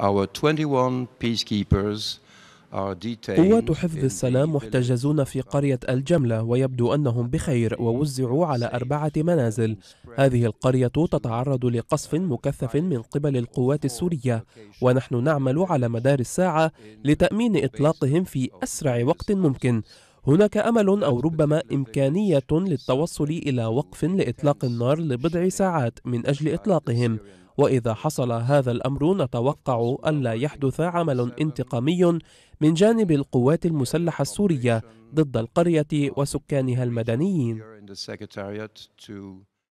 قوات حفظ السلام محتجزون في قرية الجملة ويبدو أنهم بخير ووزعوا على أربعة منازل هذه القرية تتعرض لقصف مكثف من قبل القوات السورية ونحن نعمل على مدار الساعة لتأمين إطلاقهم في أسرع وقت ممكن هناك امل او ربما امكانيه للتوصل الى وقف لاطلاق النار لبضع ساعات من اجل اطلاقهم وإذا حصل هذا الأمر نتوقع ألا يحدث عمل انتقامي من جانب القوات المسلحة السورية ضد القرية وسكانها المدنيين.